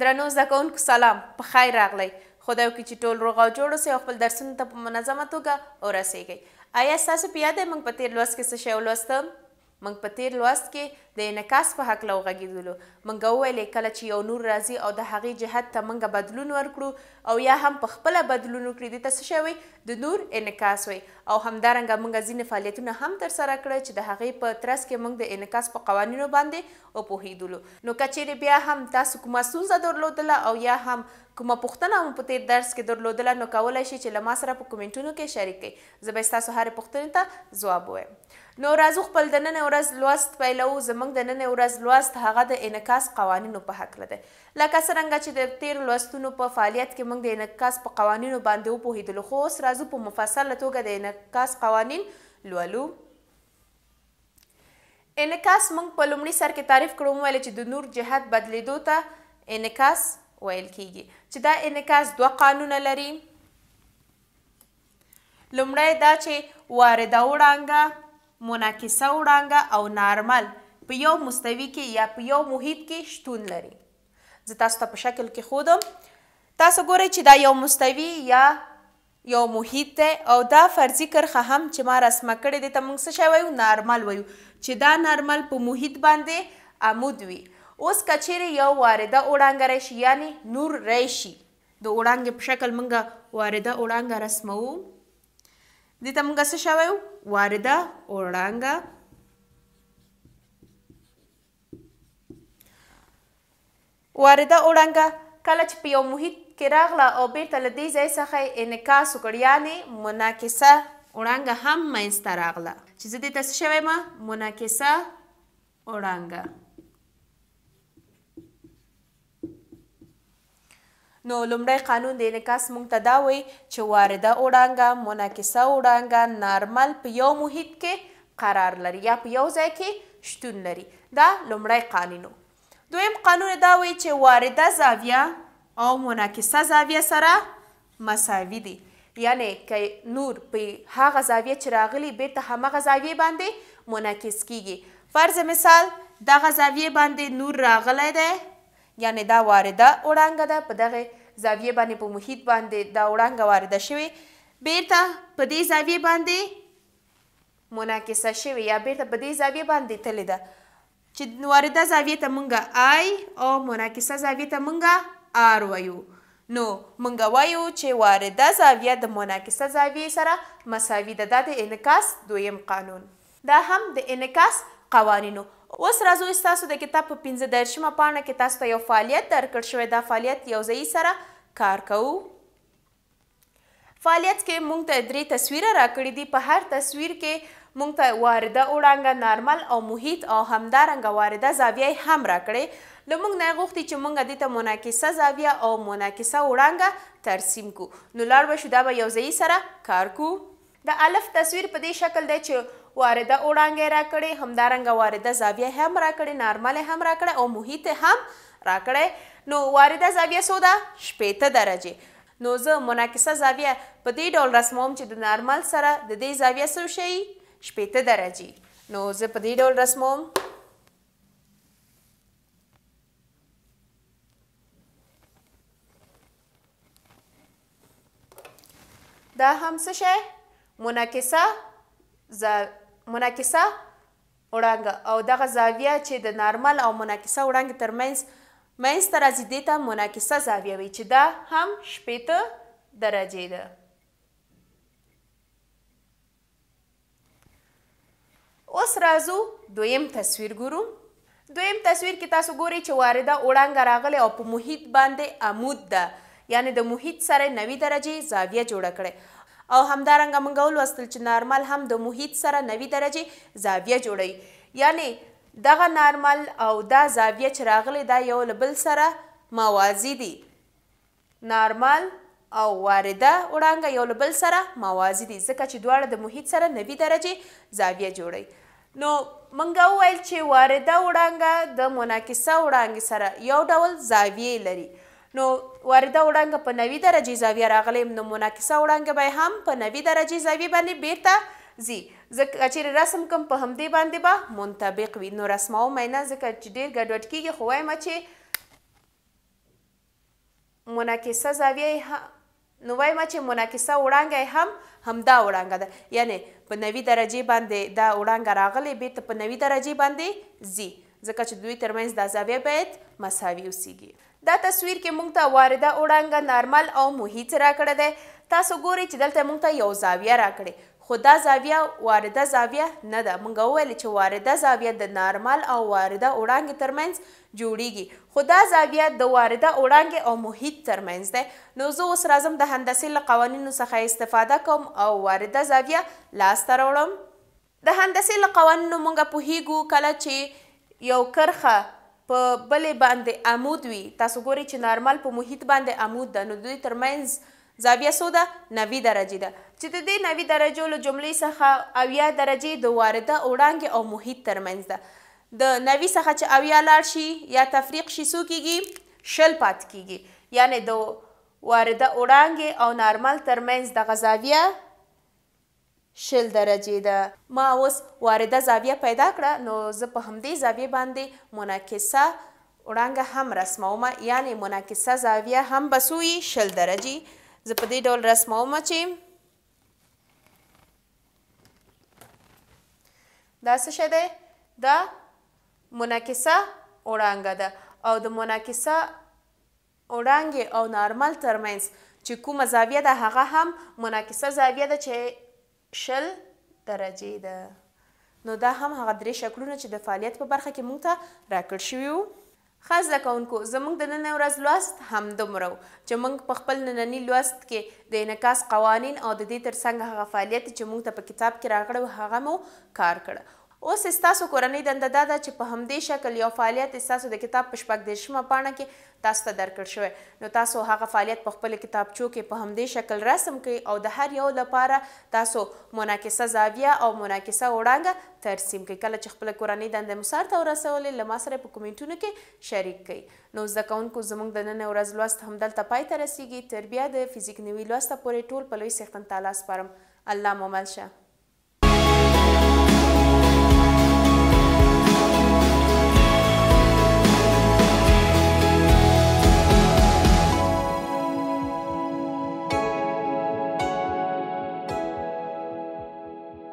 درنو زده کوونکو سلام په خیر راغلی خدای وکړي چې ټول روغ او جوړ اوسئ او خپل درسونو ته په منظمه توګه ورسیږئ آیا ستاسو په یاد موږ په تېر لوست کې څه شی ولوستل موږ په تیر لوست کې د انعکاس په هکله وغږیدلو موږ وویلې کله چې یو نور راځي او د هغې جهت ته موږ بدلون ورکړو او یا هم په خپله بدلون وکړي دې ته څه شی د نور انعکاس وي او همدارنګه موږ ځینې فعالیتونه هم ترسره کړل چې د هغې په ترڅ کې موږ د انعکاس په قوانینو باندې وپوهېدلو نو که چیرې بیا هم تاسو کومه ستونزه درلودله او یا هم کومه پوښتنه مو په تیر درس کې درلودله نو کولی شئ چې له ما سره په کومنټونو کې شریک کړئ زه به ستاسو هرې پوښتنې ته ځواب ووایم نو راځو خپل د نن ورځ لوست پیلو زمنګ د نن ورځ لوست هغه د انعکاس قوانینو په حق لده لکه څنګه چې د تیر لوستونو په فعالیت کې موږ د انعکاس په قوانینو باندې وپوهیدل خو اوس راځو په مفصله توګه د انعکاس قوانین لولو انعکاس موږ په لومړي سر کې تعریف کړو ویل چې د نور جهت بدلیدو ته انعکاس ویل کیږي چې دا انعکاس دوه قانونه لري لومړی دا چې وارده وړانګه مناکسه وړانګه او نارمل په یو مستوي کې یا په یو محیط کې شتون لري زه تاسو ته په شکل کې خودم تاسو ګورئ چې دا یو مستوي یا یو محیط دی او دا فرضي کرخه هم چې ما رسمه کړې دی ته موږ څه شی وایو نارمل وایو چې دا نارمل په محیط باندې عمود وي اوس که چیرې یو وارده وړانګه راشي یعنې نور راشي د وړانګې په شکل موږ وارده وړانګه رسموو دې ته موږ څه شوی وارده وړانګه وارده وړانګه کله چې په یو محیط کې راغله او بیرته له دې ځای څخه انعکاس وکړ یعنې مناکسه وړانګه هم منځته راغله چې زه دې ته څه شوی یم مناکسه وړانګه نو لومړی قانون د انعکاس مونږ ته دا وایي چې وارده وړانګه منعکسه وړانګه نارمل په یو محیط کې قرار لري یا په یو ځای کې شتون لري دا لومړی قانون دویم قانون دا وایي چې وارده زاویه او منعکسه زاویه سره مساوي دي یعنی که نور په هغه زاویه چې راغلی بیرته همغه زاویې باندې منعکس کیږي فرض مثال دغه زاویې باندې نور راغلی دی یعنی دا وارده وړانګه ده په دغه زاویه باندې په محیط باندې دا وړانګه وارده شوې بیرته په دې زاویې باندې مناکسه شوې یا بیرته په دې زاویې باندې تللې ده چې وارده زاویې ته مونږه آی او مناکسه زاویې ته مونږه آر وایو نو مونږ وایو چې وارده زاویه د مناکسه زاویې سره مساوي ده دا د انعکاس دویم قانون دا هم د انعکاس قوانینو اوس راځو ستاسو د کتاب په پنځه دیرشمه پاڼه کې تاسو ته یو فعالیت درکړ شوی دا فعالیت یو ځای سره کار کوو فعالیت کې مونږ ته درې تصویره راکړې دي په هر تصویر کې مونږ ته وارده وړانګه نارمل او محیط او همدارنګه وارده زاویه هم راکړې له مونږ نه غوښتي چې مونږ دې ته مناکسه زاویه او مناکسه وړانګه ترسیم کو نو لاړ به شو دا به یو ځای سره کار کو د الف تصویر په دې شکل دی چې وارده وړانګې راکړې همدارنګه وارده زاویه هم راکړې نارمل هم راکړې او محیط هم راکړې نو وارده زاویه څو ده شپېته درجې نو زه مناکسه زاویه په دې ډول رسموم چې د نارمل سره د دې زاویه څه شي شپېته درجې نو زه په دې ډول رسموم دا هم څه شی مناکسه مناکسه وړانګه او دغه زاویه چې د نارمل او مناکسه وړانګې ترمنځ منځ ته راځي دې ته مناکسه زاویه وي چې دا هم شپېته درجې ده اوس راځو دویم تصویر ګورو دویم تصویر کې تاسو ګورئ چې وارده وړانګه راغلی او په محیط باندې عمود ده یعنی د محیط سره نوي درجې زاویه جوړه کړې او همدارنګه موږ ولوستل چې نارمل هم د محیط سره 90 درجه زاویه جوړوي یعنی دغه نارمل او دا زاویه چې راغلی دا یو له بل سره موازی دي نارمل او وارده وړانګه یو له بل سره موازی دي ځکه چې دواړه د محیط سره 90 درجه زاویه جوړوي نو منګه وویل چې وارده وړانګه د مناکسه وړانګې سره یو ډول زاویې لري نو وارده وړانګه په نوي درجې زاویه راغلی نو مناکسه وړانګه به هم په نوي درجې زاویې باندې بیرته ځي ځکه چې رسم کوم په همدې باندې به با منطبق وي نو رسمه او معینه ځکه چې ډېر ګډوډ کیږي خو وایم چې مناکسه زاویه نو وایم چې مناکسه وړانګه هم همدا وړانګه ده یعنی په نوي درجې باندې دا وړانګه راغلی بیرته په نوي درجې باندې ځي ځکه چې دوی ترمنځ دا زاویه باید مساوي اوسیږي دا تصویر کې موږ ته وارده اوړنګه نارمل او محیط راکړه دی تاسو ګورئ چې دلته موږ ته یو زاویه راکړې خو دا زاویه وارده زاویه نه ده موږ وویل چې وارده زاویه د نارمل او وارده وړانګې ترمنځ جوړیږي خو دا زاویه د وارده وړانګې او محیط ترمنځ ده نو زه اوس راځم د هندسې له قوانینو څخه استفاده کوم او وارده زاویه لاسته راوړم د هندسې له قوانینو موږ پوهیږو کله چې یو کرخه په بلې باندې عمود وي تاسو ګورئ چې نارمل په محیط باندې عمود ده نو دوی ترمنځ زاویه څو ده نوي درجې ده چې د دې نوي درجو له جملې څخه اویا درجې د وارده وړانګې او محیط ترمنځ ده د نوي څخه چې اویا لاړ شي یا تفریق شي څو کیږي شل پات کیږي یعنې د وارده وړانګې او نارمل ترمنځ دغه زاویه شل درجې ده ما اوس وارده زاویه پیدا کړه نو زه په همدې زاویې باندې مناکسه وړانګه هم رسموم یعنی مناکسه زاویه هم بسوي شل درجې زه په دې ډول رسموم چې دا څه شی دی دا مناکسه وړانګه ده او د مناکسه وړانګې او نارمل ترمنځ چې کومه زاویه ده هغه هم مناکسه زاویه ده چې شل درجې ده نو دا هم هغه درې شکلونه چې د فعالیت په برخه کې موږ ته راکړ شوي وو ښه زده کوونکو زموږ د نن ورځ لوست همدومره و چې موږ په خپل ننني لوست کې د انعکاس قوانین او د دې ترڅنګ هغه فعالیت چې موږ ته په کتاب کې راکړی هغه مو کار کړه اوس ستاسو کورنۍ دنده دا ده چې په همدې شکل یو فعالیت ستاسو د کتاب په شپږ دیرشمه پاڼه کې تاسو ته درکړ شوی نو تاسو هغه فعالیت په خپل کتابچو کې په همدې شکل رسم کړئ او د هر یو لپاره تاسو مناکسه زاویه او مناکسه وړانګه ترسیم کړئ کله چې خپل کورنۍ دنده مسار ته ورسولې له ما سره په کومنټونو کې شریک کړئ نو زده کوونکو زموږ د نن ورځ لوست همدلته پای ته رسیږي تر بیا د فزیک نوي لوسته پورې ټول په لوی څښتن تعالی سپارم الله مو مل شه